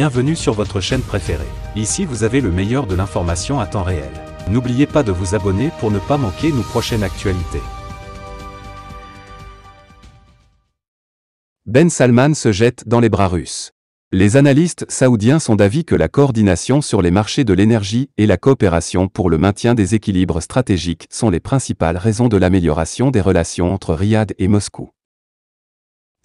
Bienvenue sur votre chaîne préférée. Ici vous avez le meilleur de l'information à temps réel. N'oubliez pas de vous abonner pour ne pas manquer nos prochaines actualités. Ben Salman se jette dans les bras russes. Les analystes saoudiens sont d'avis que la coordination sur les marchés de l'énergie et la coopération pour le maintien des équilibres stratégiques sont les principales raisons de l'amélioration des relations entre Riyad et Moscou.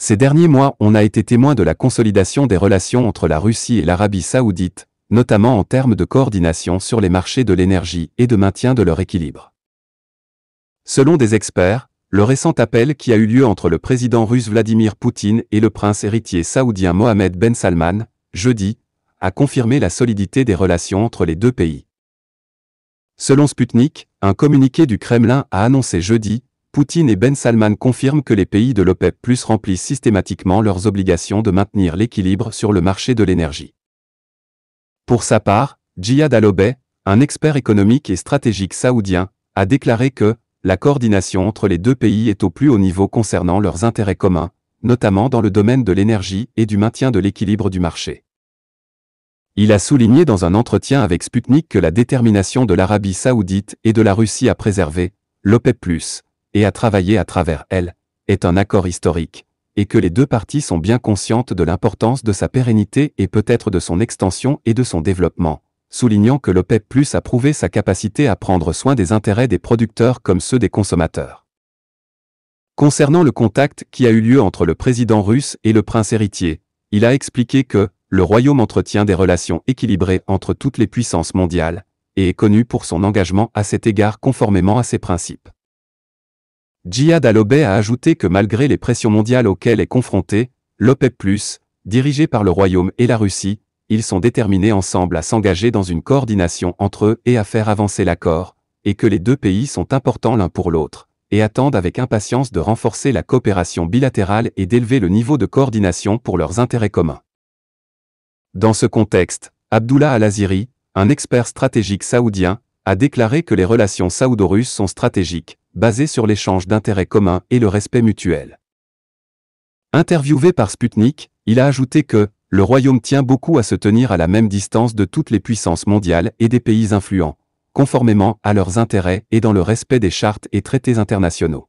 Ces derniers mois, on a été témoin de la consolidation des relations entre la Russie et l'Arabie saoudite, notamment en termes de coordination sur les marchés de l'énergie et de maintien de leur équilibre. Selon des experts, le récent appel qui a eu lieu entre le président russe Vladimir Poutine et le prince héritier saoudien Mohamed Ben Salman, jeudi, a confirmé la solidité des relations entre les deux pays. Selon Sputnik, un communiqué du Kremlin a annoncé jeudi Poutine et Ben Salman confirment que les pays de l'OPEP Plus remplissent systématiquement leurs obligations de maintenir l'équilibre sur le marché de l'énergie. Pour sa part, Jihad al un expert économique et stratégique saoudien, a déclaré que la coordination entre les deux pays est au plus haut niveau concernant leurs intérêts communs, notamment dans le domaine de l'énergie et du maintien de l'équilibre du marché. Il a souligné dans un entretien avec Sputnik que la détermination de l'Arabie saoudite et de la Russie à préserver l'OPEP et à travailler à travers elle, est un accord historique, et que les deux parties sont bien conscientes de l'importance de sa pérennité et peut-être de son extension et de son développement, soulignant que l'OPEP Plus a prouvé sa capacité à prendre soin des intérêts des producteurs comme ceux des consommateurs. Concernant le contact qui a eu lieu entre le président russe et le prince héritier, il a expliqué que le royaume entretient des relations équilibrées entre toutes les puissances mondiales, et est connu pour son engagement à cet égard conformément à ses principes. Djihad al a ajouté que malgré les pressions mondiales auxquelles est confronté, l'OPEP+, e dirigé par le Royaume et la Russie, ils sont déterminés ensemble à s'engager dans une coordination entre eux et à faire avancer l'accord, et que les deux pays sont importants l'un pour l'autre, et attendent avec impatience de renforcer la coopération bilatérale et d'élever le niveau de coordination pour leurs intérêts communs. Dans ce contexte, Abdullah Al-Aziri, un expert stratégique saoudien, a déclaré que les relations saoudo-russes sont stratégiques, basé sur l'échange d'intérêts communs et le respect mutuel. Interviewé par Sputnik, il a ajouté que le Royaume tient beaucoup à se tenir à la même distance de toutes les puissances mondiales et des pays influents, conformément à leurs intérêts et dans le respect des chartes et traités internationaux.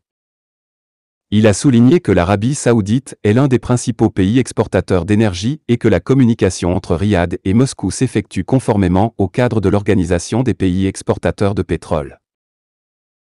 Il a souligné que l'Arabie saoudite est l'un des principaux pays exportateurs d'énergie et que la communication entre Riyad et Moscou s'effectue conformément au cadre de l'Organisation des pays exportateurs de pétrole.